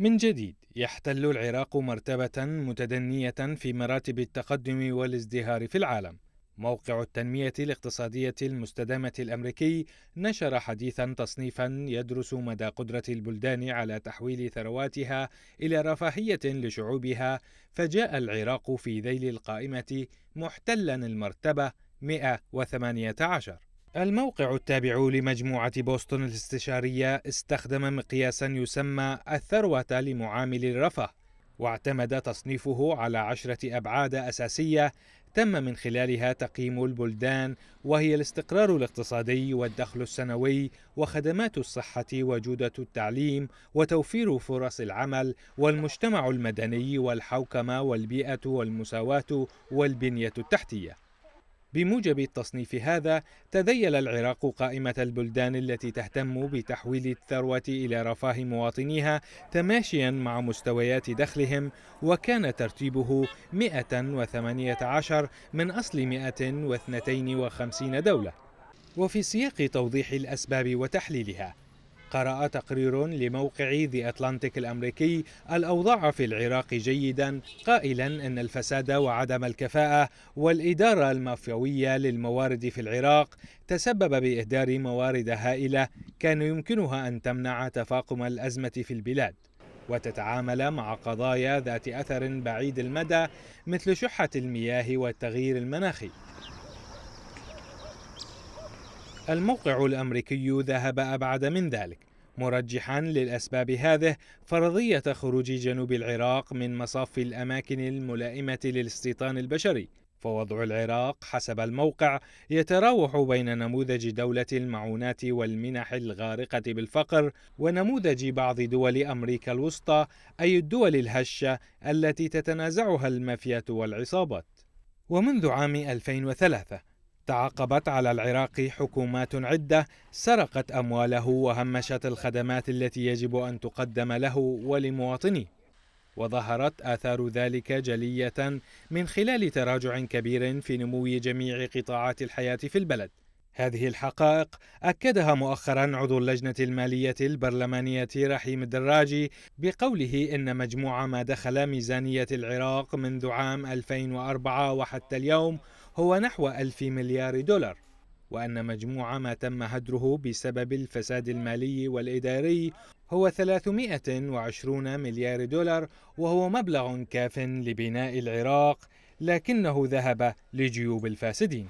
من جديد يحتل العراق مرتبة متدنية في مراتب التقدم والازدهار في العالم. موقع التنمية الاقتصادية المستدامة الأمريكي نشر حديثا تصنيفا يدرس مدى قدرة البلدان على تحويل ثرواتها إلى رفاهية لشعوبها، فجاء العراق في ذيل القائمة محتلا المرتبة 118. الموقع التابع لمجموعة بوسطن الاستشارية استخدم مقياسا يسمى الثروة لمعامل الرفه واعتمد تصنيفه على عشرة أبعاد أساسية تم من خلالها تقييم البلدان وهي الاستقرار الاقتصادي والدخل السنوي وخدمات الصحة وجودة التعليم وتوفير فرص العمل والمجتمع المدني والحوكمة والبيئة والمساواة والبنية التحتية بموجب التصنيف هذا تذيل العراق قائمة البلدان التي تهتم بتحويل الثروة إلى رفاه مواطنيها تماشيا مع مستويات دخلهم وكان ترتيبه 118 من أصل 152 دولة وفي سياق توضيح الأسباب وتحليلها قرأ تقرير لموقع ذي أتلانتيك الأمريكي الأوضاع في العراق جيدا قائلا أن الفساد وعدم الكفاءة والإدارة المافيوية للموارد في العراق تسبب بإهدار موارد هائلة كان يمكنها أن تمنع تفاقم الأزمة في البلاد وتتعامل مع قضايا ذات أثر بعيد المدى مثل شحة المياه والتغيير المناخي الموقع الأمريكي ذهب أبعد من ذلك مرجحا للأسباب هذه فرضية خروج جنوب العراق من مصاف الأماكن الملائمة للاستيطان البشري فوضع العراق حسب الموقع يتراوح بين نموذج دولة المعونات والمنح الغارقة بالفقر ونموذج بعض دول أمريكا الوسطى أي الدول الهشة التي تتنازعها المافيات والعصابات ومنذ عام 2003 تعاقبت على العراق حكومات عدة سرقت أمواله وهمشت الخدمات التي يجب أن تقدم له ولمواطنيه وظهرت آثار ذلك جلية من خلال تراجع كبير في نمو جميع قطاعات الحياة في البلد هذه الحقائق أكدها مؤخرا عضو اللجنة المالية البرلمانية رحيم الدراجي بقوله إن مجموع ما دخل ميزانية العراق منذ عام 2004 وحتى اليوم هو نحو ألف مليار دولار وأن مجموع ما تم هدره بسبب الفساد المالي والإداري هو 320 مليار دولار وهو مبلغ كاف لبناء العراق لكنه ذهب لجيوب الفاسدين